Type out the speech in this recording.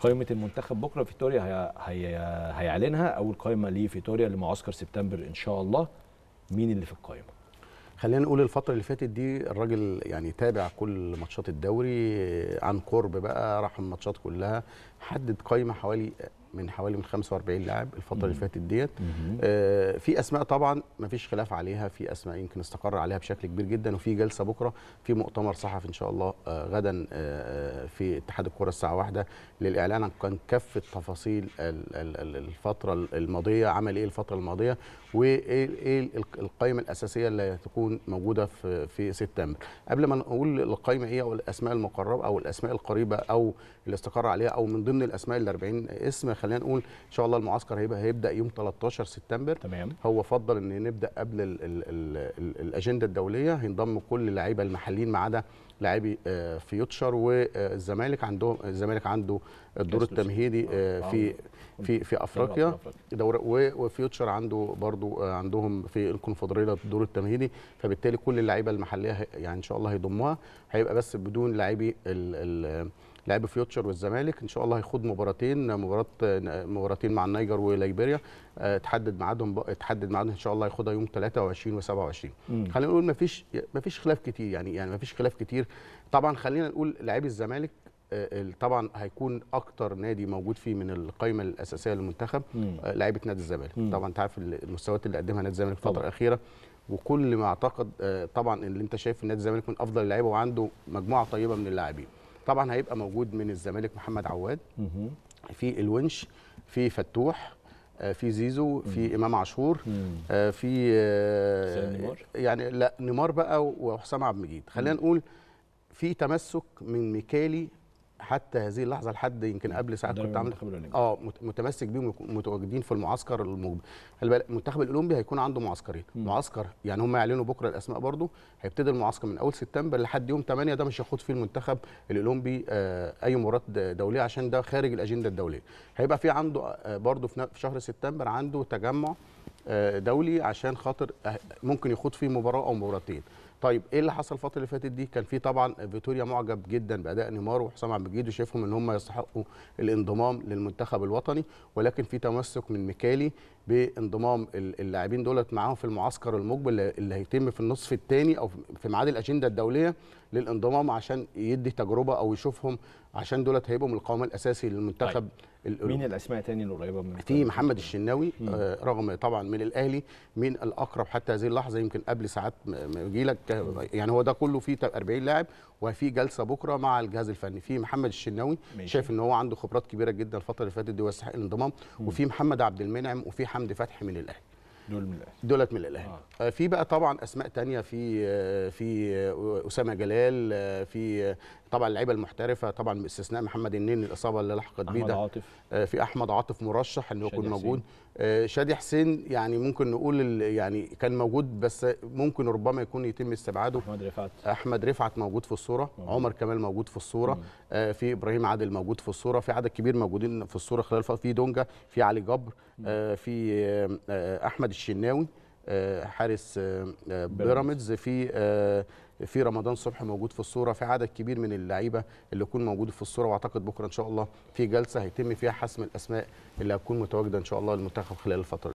قائمه المنتخب بكره فيتوريا هي... هي... هيعلنها اول قائمه لفيتوريا لمعسكر سبتمبر ان شاء الله مين اللي في القائمه خلينا نقول الفتره اللي فاتت دي الراجل يعني تابع كل ماتشات الدوري عن قرب بقى راح الماتشات كلها حدد قائمه حوالي من حوالي من 45 لاعب الفتره اللي فاتت ديت آه، في اسماء طبعا ما فيش خلاف عليها في اسماء يمكن استقر عليها بشكل كبير جدا وفي جلسه بكره في مؤتمر صحفي ان شاء الله آه، غدا آه، في اتحاد الكره الساعه واحدة للاعلان عن كافه تفاصيل الفتره الماضيه عمل ايه الفتره الماضيه وايه إيه القائمه الاساسيه اللي هتكون موجوده في في سبتمبر قبل ما نقول القائمه ايه او الاسماء المقربه او الاسماء القريبه او اللي استقر عليها او من ضمن الاسماء ال 40 اسم خلينا نقول ان شاء الله المعسكر هيبقى هيبدا يوم 13 سبتمبر تمام هو فضل ان نبدا قبل الـ الـ الـ الاجنده الدوليه هينضم كل اللعيبه المحليين ما عدا لاعبي آه، فيوتشر والزمالك عندهم الزمالك عنده الدور التمهيدي آه، آه، في في في افريقيا وفيوتشر عنده برضو عندهم في الكونفدراليه الدور التمهيدي فبالتالي كل اللعيبه المحليه يعني ان شاء الله هيضموها هيبقى بس بدون لاعبي لعب فيوتشر والزمالك ان شاء الله هيخوض مباراتين مباراه مباراتين مع النيجر وليبيريا آه، تحدد ميعادهم تحدد ميعادهم ان شاء الله هياخدها يوم 23 و27 خلينا نقول ما فيش ما فيش خلاف كتير يعني يعني ما فيش خلاف كتير طبعا خلينا نقول لعيب الزمالك آه، طبعا هيكون اكتر نادي موجود فيه من القائمه الاساسيه للمنتخب آه، لعيبه نادي الزمالك طبعا انت عارف المستويات اللي قدمها نادي الزمالك الفتره الاخيره وكل ما اعتقد طبعا اللي انت شايف نادي الزمالك من افضل اللعيبه وعنده مجموعه طيبه من اللاعبين طبعا هيبقى موجود من الزمالك محمد عواد في الونش في فتوح آه، في زيزو في امام عاشور آه، في آه، يعني لا نيمار بقى وحسام عبد المجيد خلينا نقول في تمسك من ميكالي حتى هذه اللحظه لحد يمكن قبل ساعه كنت عامل اه متمسك بيهم متواجدين في المعسكر بالك المنتخب الاولمبي هيكون عنده معسكرين م. معسكر يعني هم يعلنوا بكره الاسماء برضو هيبتدي المعسكر من اول سبتمبر لحد يوم 8 ده مش هياخد فيه المنتخب الاولمبي آه اي مباراه دوليه عشان ده خارج الاجنده الدوليه هيبقى في عنده آه برضو في شهر سبتمبر عنده تجمع آه، دولي عشان خاطر أه، ممكن يخوض فيه مباراه او مباراتين طيب ايه اللي حصل الفتره اللي فاتت دي كان في طبعا فيتوريا معجب جدا باداء نيمار وحسام عبد المجيد وشايفهم ان هم يستحقوا الانضمام للمنتخب الوطني ولكن في تمسك من ميكالي بانضمام اللاعبين دولت معاهم في المعسكر المقبل اللي هيتم في النصف الثاني او في ميعاد الاجنده الدوليه للانضمام عشان يدي تجربه او يشوفهم عشان دولت هيبقوا من القوام الاساسي للمنتخب طيب. مين الاسماء تاني القريبه من في محمد الشناوي آه، رغم طبعا من الاهلي مين الاقرب حتى هذه اللحظه يمكن قبل ساعات ما يجي لك آه، يعني هو ده كله فيه 40 لاعب وفي جلسه بكره مع الجهاز الفني في محمد الشناوي شايف ان هو عنده خبرات كبيره جدا الفتره اللي فاتت دي ويستحق الانضمام وفي محمد عبد المنعم وفي حمدي فتحي من الاهلي دول من الاهلي دولت من الاهلي آه. آه، في بقى طبعا اسماء تانية في في اسامه جلال في طبعا اللعيبه المحترفه طبعا باستثناء محمد النين الاصابه اللي لحقت بيه ده عاطف. آه، في احمد عاطف مرشح انه يكون موجود آه، شادي حسين يعني ممكن نقول يعني كان موجود بس ممكن ربما يكون يتم استبعاده احمد رفعت احمد رفعت موجود في الصوره مم. عمر كمال موجود في الصوره مم. آه، في ابراهيم عادل موجود في الصوره في عدد كبير موجودين في الصوره خلال في دونجا في علي جبر في احمد الشناوي آه، حارس آه، آه، بيراميدز في في رمضان صبحي موجود في الصوره في عدد كبير من اللعيبه اللي يكون موجود في الصوره واعتقد بكره ان شاء الله في جلسه هيتم فيها حسم الاسماء اللي هتكون متواجده ان شاء الله للمنتخب خلال الفتره